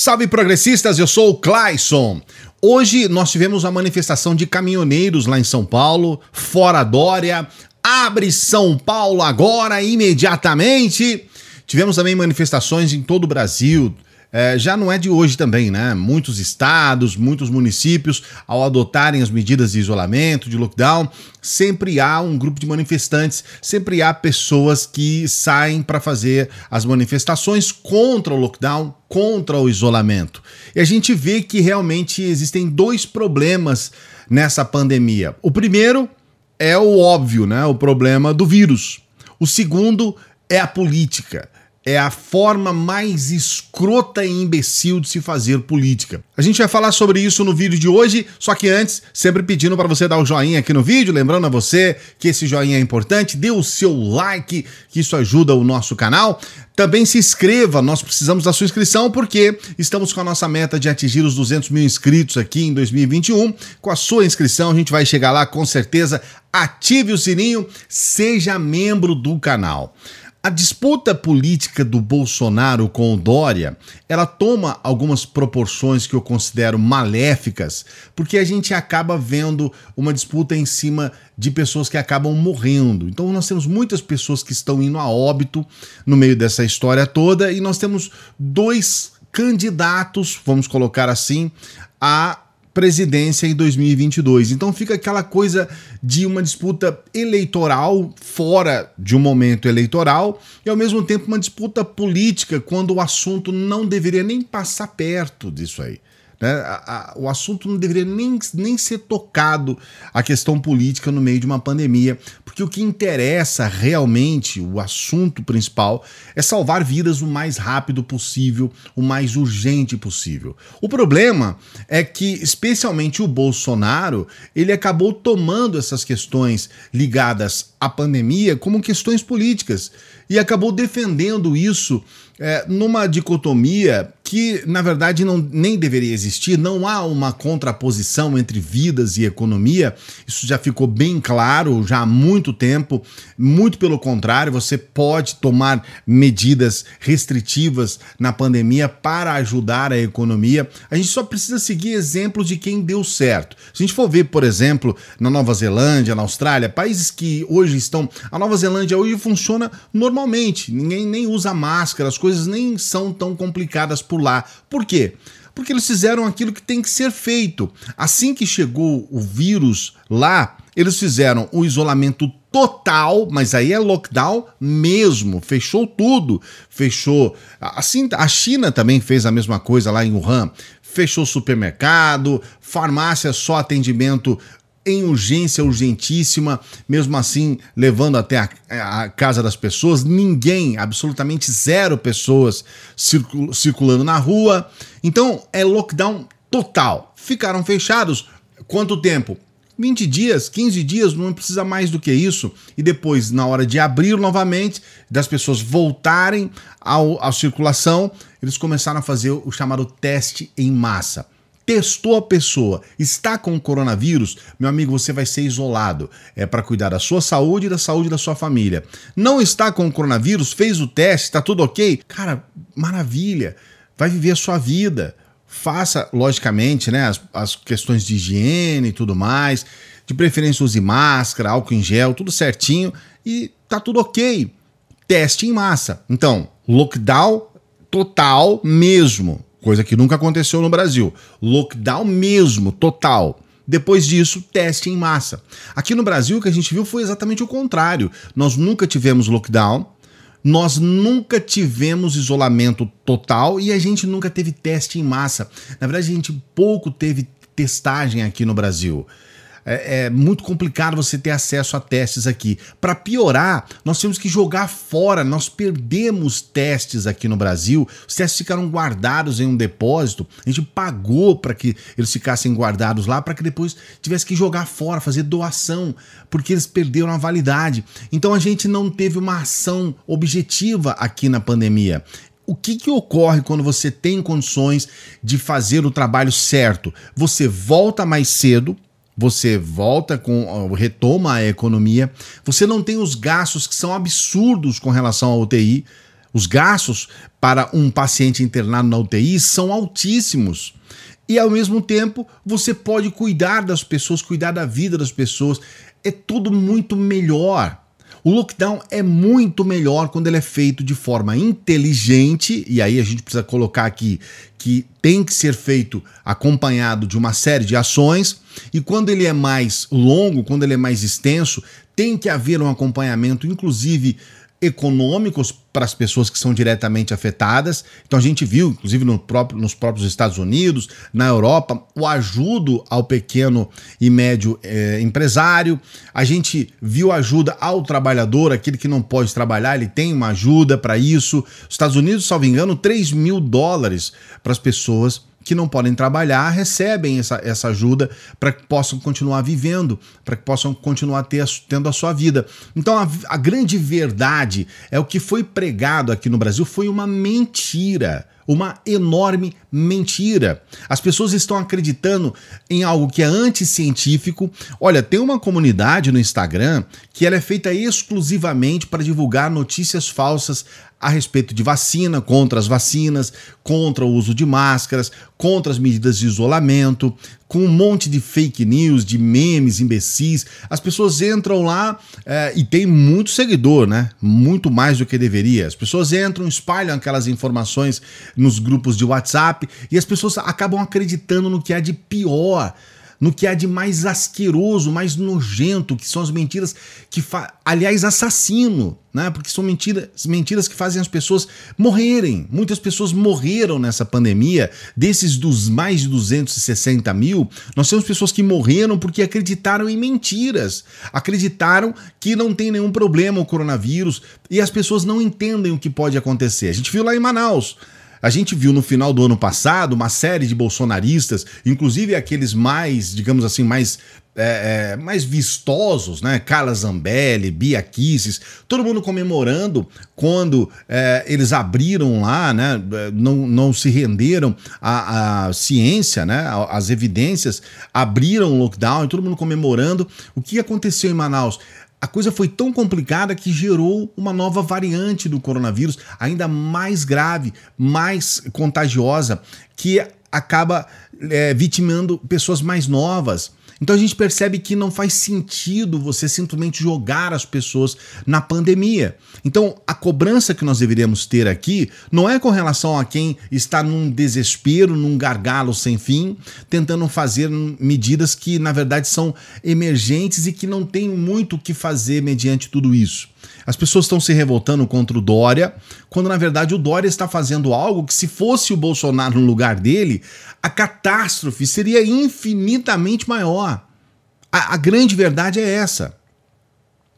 Salve progressistas, eu sou o Clayson. Hoje nós tivemos a manifestação de caminhoneiros lá em São Paulo, fora Dória, abre São Paulo agora imediatamente. Tivemos também manifestações em todo o Brasil, é, já não é de hoje também, né? Muitos estados, muitos municípios, ao adotarem as medidas de isolamento, de lockdown, sempre há um grupo de manifestantes, sempre há pessoas que saem para fazer as manifestações contra o lockdown, contra o isolamento. E a gente vê que realmente existem dois problemas nessa pandemia. O primeiro é o óbvio, né? O problema do vírus. O segundo é a política é a forma mais escrota e imbecil de se fazer política. A gente vai falar sobre isso no vídeo de hoje, só que antes, sempre pedindo para você dar o um joinha aqui no vídeo, lembrando a você que esse joinha é importante, dê o seu like, que isso ajuda o nosso canal. Também se inscreva, nós precisamos da sua inscrição porque estamos com a nossa meta de atingir os 200 mil inscritos aqui em 2021. Com a sua inscrição, a gente vai chegar lá com certeza. Ative o sininho, seja membro do canal. A disputa política do Bolsonaro com o Dória, ela toma algumas proporções que eu considero maléficas, porque a gente acaba vendo uma disputa em cima de pessoas que acabam morrendo. Então nós temos muitas pessoas que estão indo a óbito no meio dessa história toda e nós temos dois candidatos, vamos colocar assim, a presidência em 2022. Então fica aquela coisa de uma disputa eleitoral fora de um momento eleitoral e ao mesmo tempo uma disputa política quando o assunto não deveria nem passar perto disso aí. Né? A, a, o assunto não deveria nem, nem ser tocado, a questão política, no meio de uma pandemia, porque o que interessa realmente, o assunto principal, é salvar vidas o mais rápido possível, o mais urgente possível. O problema é que, especialmente o Bolsonaro, ele acabou tomando essas questões ligadas à pandemia como questões políticas e acabou defendendo isso é, numa dicotomia que, na verdade, não, nem deveria existir, não há uma contraposição entre vidas e economia, isso já ficou bem claro já há muito tempo. Muito pelo contrário, você pode tomar medidas restritivas na pandemia para ajudar a economia. A gente só precisa seguir exemplos de quem deu certo. Se a gente for ver, por exemplo, na Nova Zelândia, na Austrália, países que hoje estão. A Nova Zelândia hoje funciona normalmente, ninguém nem usa máscara, as coisas coisas nem são tão complicadas por lá. Por quê? Porque eles fizeram aquilo que tem que ser feito. Assim que chegou o vírus lá, eles fizeram o isolamento total, mas aí é lockdown mesmo, fechou tudo, fechou. Assim, a China também fez a mesma coisa lá em Wuhan, fechou supermercado, farmácia só atendimento em urgência, urgentíssima, mesmo assim levando até a, a casa das pessoas. Ninguém, absolutamente zero pessoas circul circulando na rua. Então é lockdown total. Ficaram fechados. Quanto tempo? 20 dias, 15 dias, não precisa mais do que isso. E depois, na hora de abrir novamente, das pessoas voltarem à circulação, eles começaram a fazer o chamado teste em massa testou a pessoa, está com o coronavírus, meu amigo, você vai ser isolado. É para cuidar da sua saúde e da saúde da sua família. Não está com o coronavírus, fez o teste, está tudo ok? Cara, maravilha. Vai viver a sua vida. Faça, logicamente, né, as, as questões de higiene e tudo mais. De preferência, use máscara, álcool em gel, tudo certinho. E tá tudo ok. Teste em massa. Então, lockdown total mesmo coisa que nunca aconteceu no Brasil. Lockdown mesmo, total. Depois disso, teste em massa. Aqui no Brasil, o que a gente viu foi exatamente o contrário. Nós nunca tivemos lockdown, nós nunca tivemos isolamento total e a gente nunca teve teste em massa. Na verdade, a gente pouco teve testagem aqui no Brasil é, é muito complicado você ter acesso a testes aqui. Para piorar, nós temos que jogar fora, nós perdemos testes aqui no Brasil, os testes ficaram guardados em um depósito, a gente pagou para que eles ficassem guardados lá, para que depois tivesse que jogar fora, fazer doação, porque eles perderam a validade. Então a gente não teve uma ação objetiva aqui na pandemia o que, que ocorre quando você tem condições de fazer o trabalho certo? Você volta mais cedo, você volta com retoma a economia, você não tem os gastos que são absurdos com relação à UTI. Os gastos para um paciente internado na UTI são altíssimos. E ao mesmo tempo, você pode cuidar das pessoas, cuidar da vida das pessoas. É tudo muito melhor. O lockdown é muito melhor quando ele é feito de forma inteligente, e aí a gente precisa colocar aqui que tem que ser feito acompanhado de uma série de ações, e quando ele é mais longo, quando ele é mais extenso, tem que haver um acompanhamento, inclusive econômicos para as pessoas que são diretamente afetadas. Então a gente viu, inclusive no próprio, nos próprios Estados Unidos, na Europa, o ajudo ao pequeno e médio é, empresário. A gente viu ajuda ao trabalhador, aquele que não pode trabalhar, ele tem uma ajuda para isso. Os Estados Unidos, salvo engano, 3 mil dólares para as pessoas que não podem trabalhar recebem essa, essa ajuda para que possam continuar vivendo, para que possam continuar ter, tendo a sua vida. Então a, a grande verdade é o que foi pregado aqui no Brasil foi uma mentira uma enorme mentira. As pessoas estão acreditando em algo que é anticientífico. Olha, tem uma comunidade no Instagram que ela é feita exclusivamente para divulgar notícias falsas a respeito de vacina, contra as vacinas, contra o uso de máscaras, contra as medidas de isolamento, com um monte de fake news, de memes imbecis. As pessoas entram lá é, e tem muito seguidor, né? Muito mais do que deveria. As pessoas entram, espalham aquelas informações nos grupos de WhatsApp, e as pessoas acabam acreditando no que há de pior, no que há de mais asqueroso, mais nojento, que são as mentiras que, aliás, assassino, né? Porque são mentiras, mentiras que fazem as pessoas morrerem. Muitas pessoas morreram nessa pandemia. Desses dos mais de 260 mil, nós temos pessoas que morreram porque acreditaram em mentiras, acreditaram que não tem nenhum problema o coronavírus e as pessoas não entendem o que pode acontecer. A gente viu lá em Manaus a gente viu no final do ano passado uma série de bolsonaristas, inclusive aqueles mais, digamos assim, mais é, é, mais vistosos, né? Carla Zambelli, Bia Kisses, todo mundo comemorando quando é, eles abriram lá, né? É, não, não se renderam à, à ciência, né? As evidências abriram o lockdown, todo mundo comemorando. O que aconteceu em Manaus? A coisa foi tão complicada que gerou uma nova variante do coronavírus, ainda mais grave, mais contagiosa, que acaba é, vitimando pessoas mais novas. Então a gente percebe que não faz sentido você simplesmente jogar as pessoas na pandemia. Então a cobrança que nós deveríamos ter aqui não é com relação a quem está num desespero, num gargalo sem fim, tentando fazer medidas que na verdade são emergentes e que não tem muito o que fazer mediante tudo isso. As pessoas estão se revoltando contra o Dória, quando na verdade o Dória está fazendo algo que, se fosse o Bolsonaro no lugar dele, a catástrofe seria infinitamente maior. A, a grande verdade é essa.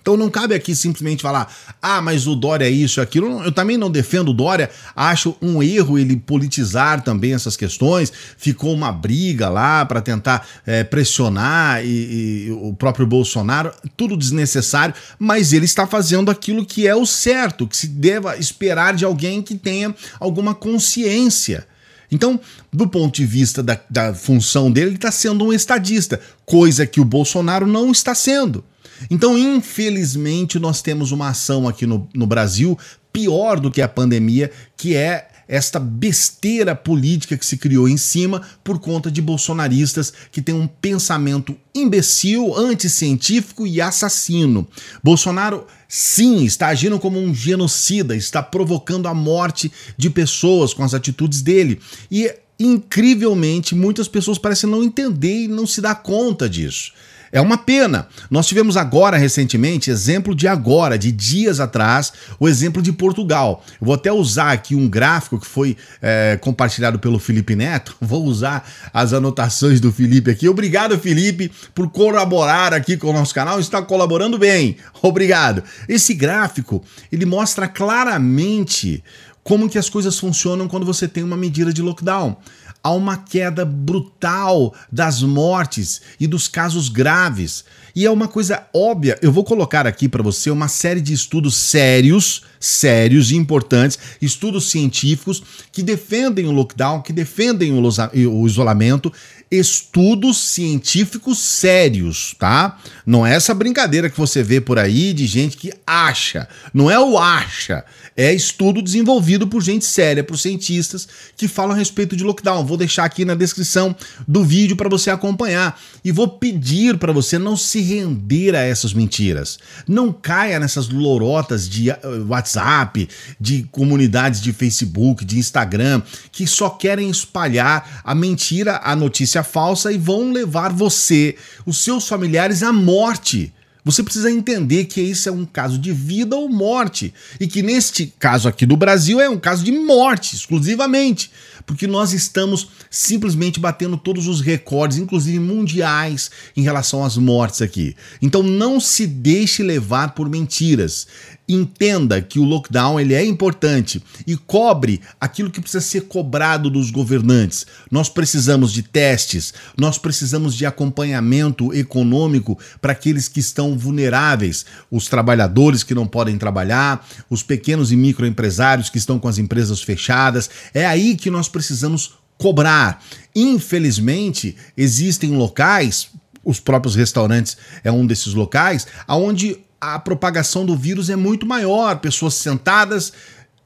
Então não cabe aqui simplesmente falar, ah, mas o Dória é isso e aquilo. Eu também não defendo o Dória, acho um erro ele politizar também essas questões. Ficou uma briga lá para tentar é, pressionar e, e o próprio Bolsonaro, tudo desnecessário, mas ele está fazendo aquilo que é o certo, que se deva esperar de alguém que tenha alguma consciência então, do ponto de vista da, da função dele, ele está sendo um estadista, coisa que o Bolsonaro não está sendo. Então, infelizmente, nós temos uma ação aqui no, no Brasil pior do que a pandemia, que é esta besteira política que se criou em cima por conta de bolsonaristas que têm um pensamento imbecil, anticientífico e assassino. Bolsonaro, sim, está agindo como um genocida, está provocando a morte de pessoas com as atitudes dele. E incrivelmente, muitas pessoas parecem não entender e não se dar conta disso. É uma pena. Nós tivemos agora, recentemente, exemplo de agora, de dias atrás, o exemplo de Portugal. Eu vou até usar aqui um gráfico que foi é, compartilhado pelo Felipe Neto. Vou usar as anotações do Felipe aqui. Obrigado, Felipe, por colaborar aqui com o nosso canal. Está colaborando bem. Obrigado. Esse gráfico, ele mostra claramente como que as coisas funcionam quando você tem uma medida de lockdown há uma queda brutal das mortes e dos casos graves. E é uma coisa óbvia. Eu vou colocar aqui para você uma série de estudos sérios, sérios e importantes, estudos científicos que defendem o lockdown, que defendem o isolamento, estudos científicos sérios, tá? Não é essa brincadeira que você vê por aí de gente que acha. Não é o acha, é estudo desenvolvido por gente séria, por cientistas que falam a respeito de lockdown. Vou deixar aqui na descrição do vídeo para você acompanhar e vou pedir para você não se render a essas mentiras. Não caia nessas lorotas de eh, WhatsApp, de comunidades de Facebook, de Instagram, que só querem espalhar a mentira, a notícia falsa e vão levar você, os seus familiares à morte. Você precisa entender que isso é um caso de vida ou morte. E que neste caso aqui do Brasil é um caso de morte, exclusivamente porque nós estamos simplesmente batendo todos os recordes, inclusive mundiais, em relação às mortes aqui. Então não se deixe levar por mentiras. Entenda que o lockdown ele é importante e cobre aquilo que precisa ser cobrado dos governantes. Nós precisamos de testes, nós precisamos de acompanhamento econômico para aqueles que estão vulneráveis, os trabalhadores que não podem trabalhar, os pequenos e microempresários que estão com as empresas fechadas. É aí que nós precisamos cobrar. Infelizmente, existem locais, os próprios restaurantes é um desses locais, aonde a propagação do vírus é muito maior, pessoas sentadas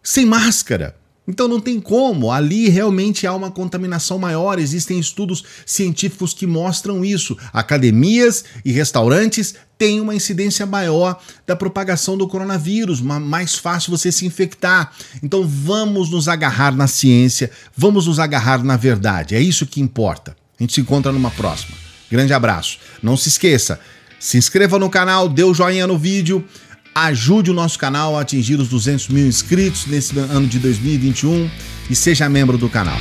sem máscara. Então não tem como, ali realmente há uma contaminação maior, existem estudos científicos que mostram isso. Academias e restaurantes têm uma incidência maior da propagação do coronavírus, mais fácil você se infectar. Então vamos nos agarrar na ciência, vamos nos agarrar na verdade, é isso que importa. A gente se encontra numa próxima. Grande abraço. Não se esqueça, se inscreva no canal, dê o um joinha no vídeo, Ajude o nosso canal a atingir os 200 mil inscritos nesse ano de 2021 e seja membro do canal.